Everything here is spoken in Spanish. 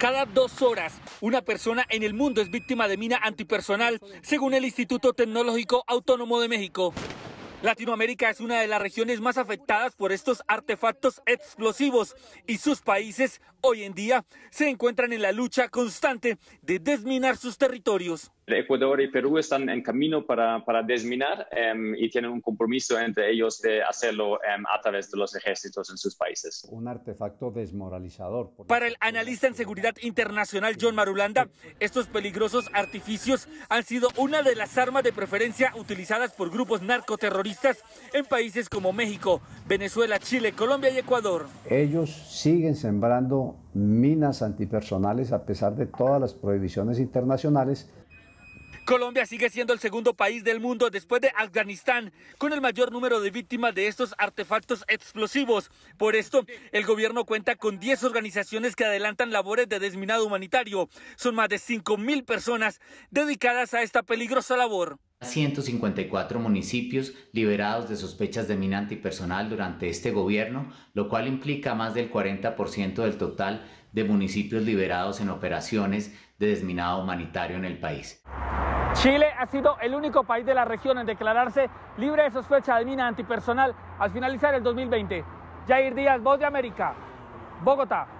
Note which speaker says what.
Speaker 1: Cada dos horas, una persona en el mundo es víctima de mina antipersonal, según el Instituto Tecnológico Autónomo de México. Latinoamérica es una de las regiones más afectadas por estos artefactos explosivos y sus países hoy en día se encuentran en la lucha constante de desminar sus territorios. Ecuador y Perú están en camino para, para desminar em, y tienen un compromiso entre ellos de hacerlo em, a través de los ejércitos en sus países.
Speaker 2: Un artefacto desmoralizador.
Speaker 1: Para el analista en seguridad internacional John Marulanda, estos peligrosos artificios han sido una de las armas de preferencia utilizadas por grupos narcoterroristas en países como México, Venezuela, Chile, Colombia y Ecuador.
Speaker 2: Ellos siguen sembrando minas antipersonales a pesar de todas las prohibiciones internacionales.
Speaker 1: Colombia sigue siendo el segundo país del mundo después de Afganistán con el mayor número de víctimas de estos artefactos explosivos. Por esto, el gobierno cuenta con 10 organizaciones que adelantan labores de desminado humanitario. Son más de 5.000 personas dedicadas a esta peligrosa labor.
Speaker 3: 154 municipios liberados de sospechas de mina antipersonal durante este gobierno, lo cual implica más del 40% del total de municipios liberados en operaciones de desminado humanitario en el país.
Speaker 1: Chile ha sido el único país de la región en declararse libre de sospecha de mina antipersonal al finalizar el 2020. Jair Díaz, Voz de América, Bogotá.